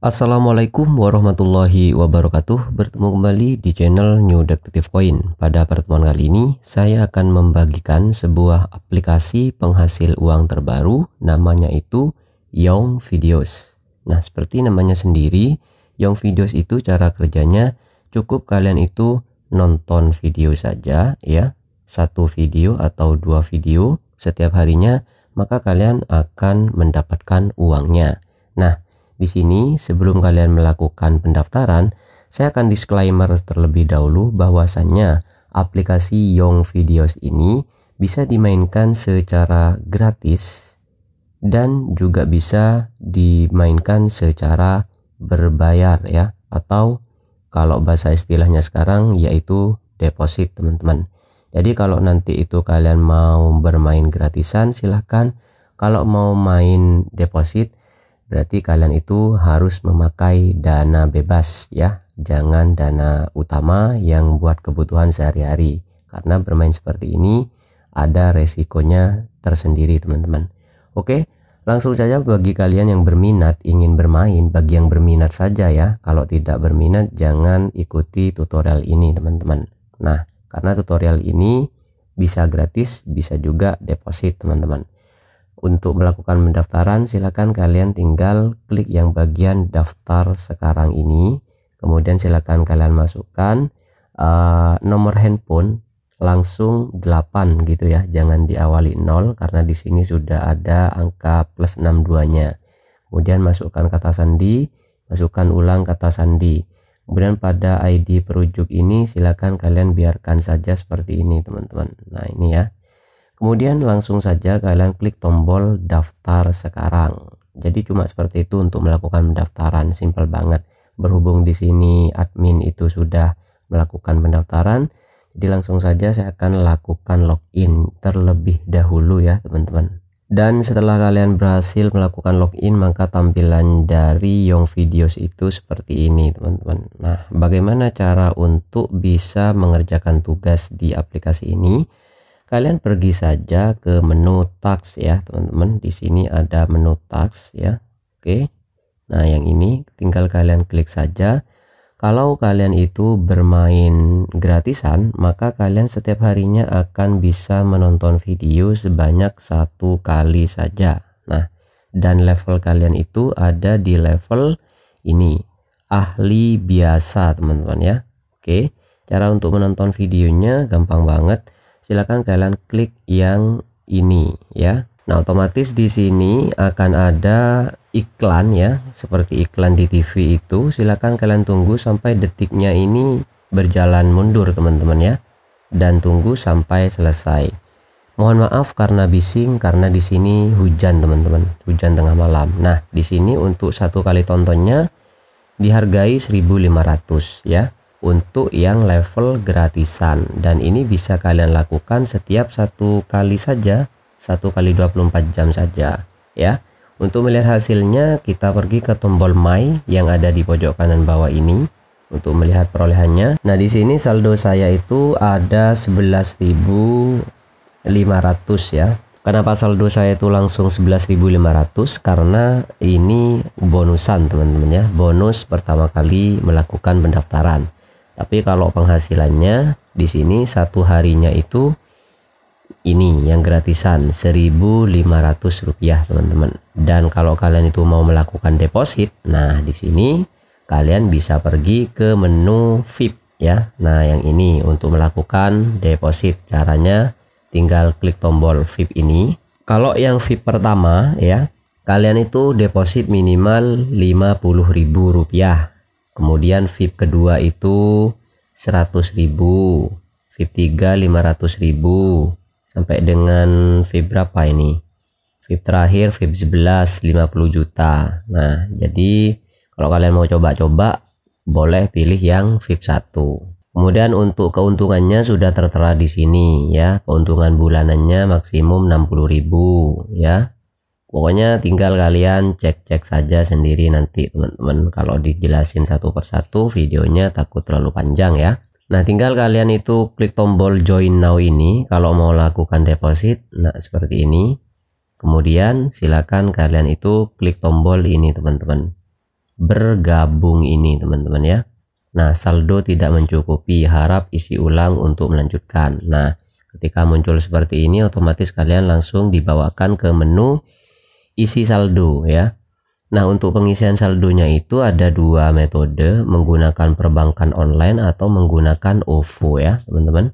Assalamualaikum warahmatullahi wabarakatuh Bertemu kembali di channel New Detective Coin Pada pertemuan kali ini saya akan membagikan sebuah aplikasi penghasil uang terbaru Namanya itu Young Videos Nah seperti namanya sendiri Young Videos itu cara kerjanya cukup kalian itu nonton video saja ya Satu video atau dua video setiap harinya Maka kalian akan mendapatkan uangnya Nah di sini, sebelum kalian melakukan pendaftaran, saya akan disclaimer terlebih dahulu bahwasannya aplikasi Young Videos ini bisa dimainkan secara gratis dan juga bisa dimainkan secara berbayar ya atau kalau bahasa istilahnya sekarang yaitu deposit teman-teman. Jadi kalau nanti itu kalian mau bermain gratisan silahkan. Kalau mau main deposit berarti kalian itu harus memakai dana bebas ya jangan dana utama yang buat kebutuhan sehari-hari karena bermain seperti ini ada resikonya tersendiri teman-teman oke langsung saja bagi kalian yang berminat ingin bermain bagi yang berminat saja ya kalau tidak berminat jangan ikuti tutorial ini teman-teman nah karena tutorial ini bisa gratis bisa juga deposit teman-teman untuk melakukan pendaftaran, silakan kalian tinggal klik yang bagian daftar sekarang ini. Kemudian silakan kalian masukkan uh, nomor handphone langsung 8 gitu ya. Jangan diawali 0 karena di sini sudah ada angka plus 62-nya. Kemudian masukkan kata sandi, masukkan ulang kata sandi. Kemudian pada ID perujuk ini silakan kalian biarkan saja seperti ini teman-teman. Nah, ini ya. Kemudian langsung saja kalian klik tombol daftar sekarang. Jadi cuma seperti itu untuk melakukan pendaftaran, simple banget. Berhubung di sini admin itu sudah melakukan pendaftaran, jadi langsung saja saya akan lakukan login terlebih dahulu ya teman-teman. Dan setelah kalian berhasil melakukan login, maka tampilan dari Young Videos itu seperti ini teman-teman. Nah, bagaimana cara untuk bisa mengerjakan tugas di aplikasi ini? kalian pergi saja ke menu tax ya teman-teman di sini ada menu tax ya oke nah yang ini tinggal kalian klik saja kalau kalian itu bermain gratisan maka kalian setiap harinya akan bisa menonton video sebanyak satu kali saja nah dan level kalian itu ada di level ini ahli biasa teman-teman ya oke cara untuk menonton videonya gampang banget silakan kalian klik yang ini ya. Nah, otomatis di sini akan ada iklan ya, seperti iklan di TV itu. Silakan kalian tunggu sampai detiknya ini berjalan mundur, teman-teman ya. Dan tunggu sampai selesai. Mohon maaf karena bising karena di sini hujan, teman-teman. Hujan tengah malam. Nah, di sini untuk satu kali tontonnya dihargai 1.500 ya untuk yang level gratisan dan ini bisa kalian lakukan setiap satu kali saja satu kali 24 jam saja ya untuk melihat hasilnya kita pergi ke tombol my yang ada di pojok kanan bawah ini untuk melihat perolehannya nah di sini saldo saya itu ada 11.500 ya Kenapa saldo saya itu langsung 11.500? Karena ini bonusan teman-teman ya, bonus pertama kali melakukan pendaftaran. Tapi kalau penghasilannya di sini satu harinya itu ini yang gratisan rp rupiah teman-teman. Dan kalau kalian itu mau melakukan deposit, nah di sini kalian bisa pergi ke menu VIP ya. Nah, yang ini untuk melakukan deposit. Caranya tinggal klik tombol VIP ini. Kalau yang VIP pertama ya, kalian itu deposit minimal rp rupiah. Kemudian VIP kedua itu seratus ribu VIP 3 ratus ribu sampai dengan VIP berapa ini VIP terakhir VIP 11 50 juta nah jadi kalau kalian mau coba-coba boleh pilih yang VIP 1 Kemudian untuk keuntungannya sudah tertera di sini ya. Keuntungan bulanannya maksimum 60.000 ya pokoknya tinggal kalian cek-cek saja sendiri nanti teman-teman kalau dijelasin satu persatu videonya takut terlalu panjang ya nah tinggal kalian itu klik tombol join now ini kalau mau lakukan deposit nah seperti ini kemudian silakan kalian itu klik tombol ini teman-teman bergabung ini teman-teman ya nah saldo tidak mencukupi harap isi ulang untuk melanjutkan nah ketika muncul seperti ini otomatis kalian langsung dibawakan ke menu isi saldo ya. Nah, untuk pengisian saldonya itu ada dua metode, menggunakan perbankan online atau menggunakan OVO ya, teman-teman.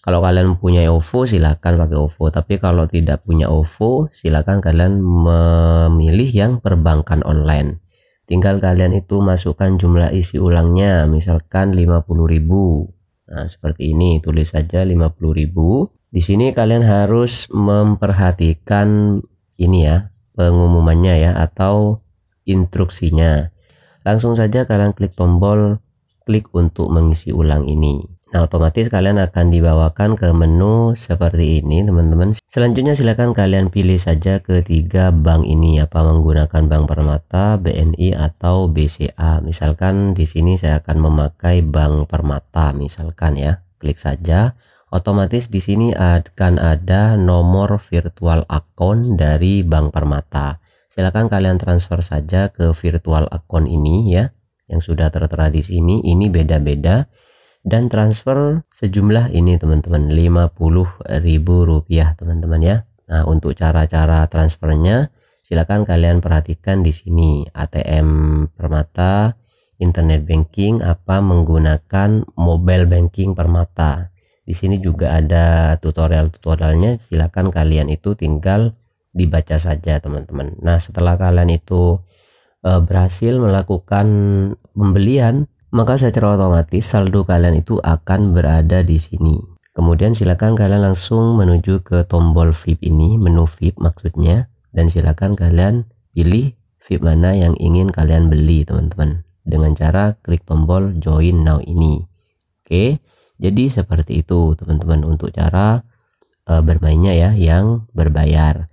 Kalau kalian punya OVO silakan pakai OVO, tapi kalau tidak punya OVO silakan kalian memilih yang perbankan online. Tinggal kalian itu masukkan jumlah isi ulangnya, misalkan 50.000. Nah, seperti ini, tulis saja 50.000. Di sini kalian harus memperhatikan ini ya, pengumumannya ya atau instruksinya. Langsung saja kalian klik tombol klik untuk mengisi ulang ini. Nah, otomatis kalian akan dibawakan ke menu seperti ini, teman-teman. Selanjutnya silakan kalian pilih saja ketiga bank ini apa menggunakan bank Permata, BNI atau BCA. Misalkan di sini saya akan memakai bank Permata misalkan ya. Klik saja otomatis di sini akan ada nomor virtual account dari Bank Permata. Silakan kalian transfer saja ke virtual account ini ya, yang sudah tertera di sini. Ini beda-beda dan transfer sejumlah ini teman-teman Rp50.000 teman-teman ya. Nah, untuk cara-cara transfernya silakan kalian perhatikan di sini ATM Permata, internet banking apa menggunakan mobile banking Permata. Di sini juga ada tutorial-tutorialnya, silahkan kalian itu tinggal dibaca saja teman-teman. Nah, setelah kalian itu e, berhasil melakukan pembelian, maka secara otomatis saldo kalian itu akan berada di sini. Kemudian silahkan kalian langsung menuju ke tombol VIP ini, menu VIP maksudnya, dan silahkan kalian pilih VIP mana yang ingin kalian beli, teman-teman. Dengan cara klik tombol join now ini. Oke. Okay jadi seperti itu teman-teman untuk cara e, bermainnya ya yang berbayar.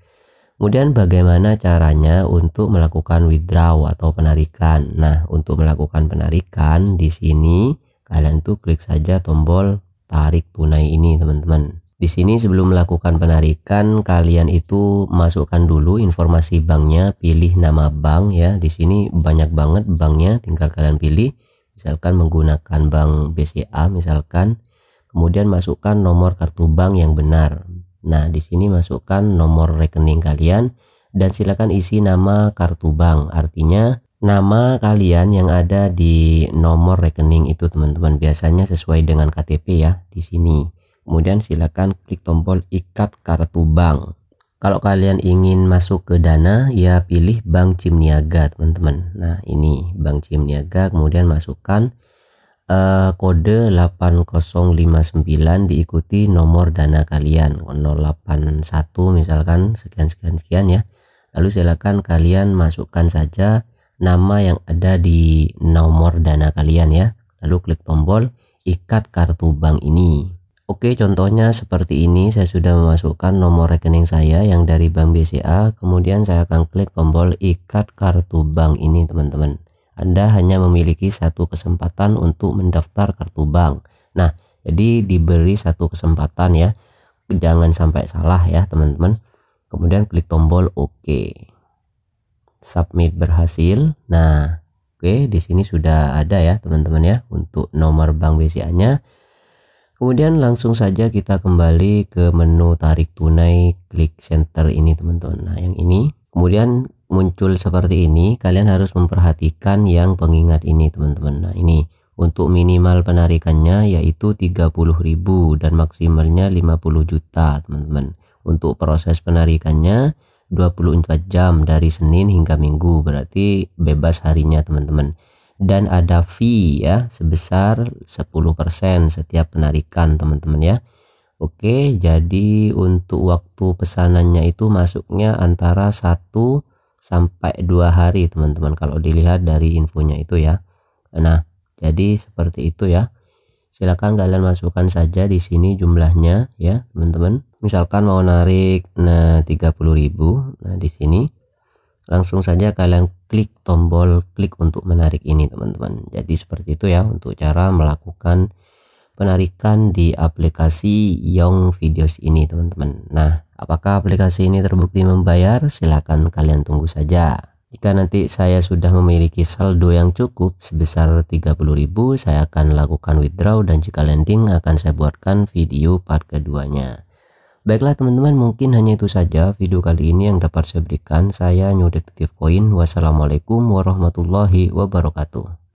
Kemudian bagaimana caranya untuk melakukan withdraw atau penarikan? Nah, untuk melakukan penarikan di sini kalian tuh klik saja tombol tarik tunai ini teman-teman. Di sini sebelum melakukan penarikan kalian itu masukkan dulu informasi banknya, pilih nama bank ya. Di sini banyak banget banknya, tinggal kalian pilih misalkan menggunakan bank BCA misalkan kemudian masukkan nomor kartu bank yang benar nah di sini masukkan nomor rekening kalian dan silakan isi nama kartu bank artinya nama kalian yang ada di nomor rekening itu teman-teman biasanya sesuai dengan KTP ya di sini kemudian silakan klik tombol ikat kartu bank kalau kalian ingin masuk ke Dana, ya pilih Bank Cimniaga, teman-teman. Nah, ini Bank Cimniaga, kemudian masukkan uh, kode 8059 diikuti nomor Dana kalian 081 misalkan sekian sekian sekian ya. Lalu silakan kalian masukkan saja nama yang ada di nomor Dana kalian ya. Lalu klik tombol ikat kartu bank ini. Oke, contohnya seperti ini. Saya sudah memasukkan nomor rekening saya yang dari Bank BCA. Kemudian saya akan klik tombol ikat kartu bank ini, teman-teman. Anda hanya memiliki satu kesempatan untuk mendaftar kartu bank. Nah, jadi diberi satu kesempatan ya. Jangan sampai salah ya, teman-teman. Kemudian klik tombol OK. Submit berhasil. Nah, oke, di sini sudah ada ya, teman-teman ya, untuk nomor bank BCA-nya Kemudian langsung saja kita kembali ke menu tarik tunai, klik center ini teman-teman. Nah, yang ini kemudian muncul seperti ini, kalian harus memperhatikan yang pengingat ini teman-teman. Nah, ini untuk minimal penarikannya yaitu 30.000 dan maksimalnya 50 juta teman-teman. Untuk proses penarikannya 24 jam dari Senin hingga Minggu, berarti bebas harinya teman-teman dan ada fee ya sebesar 10% setiap penarikan teman-teman ya. Oke, jadi untuk waktu pesanannya itu masuknya antara 1 sampai 2 hari teman-teman kalau dilihat dari infonya itu ya. Nah, jadi seperti itu ya. silahkan kalian masukkan saja di sini jumlahnya ya, teman-teman. Misalkan mau narik nah 30.000. Nah, di sini langsung saja kalian klik tombol klik untuk menarik ini teman-teman jadi seperti itu ya untuk cara melakukan penarikan di aplikasi Young Videos ini teman-teman nah apakah aplikasi ini terbukti membayar silahkan kalian tunggu saja jika nanti saya sudah memiliki saldo yang cukup sebesar 30.000 saya akan lakukan withdraw dan jika landing akan saya buatkan video part keduanya Baiklah teman-teman, mungkin hanya itu saja video kali ini yang dapat saya berikan. Saya New Detektif Coin. Wassalamualaikum warahmatullahi wabarakatuh.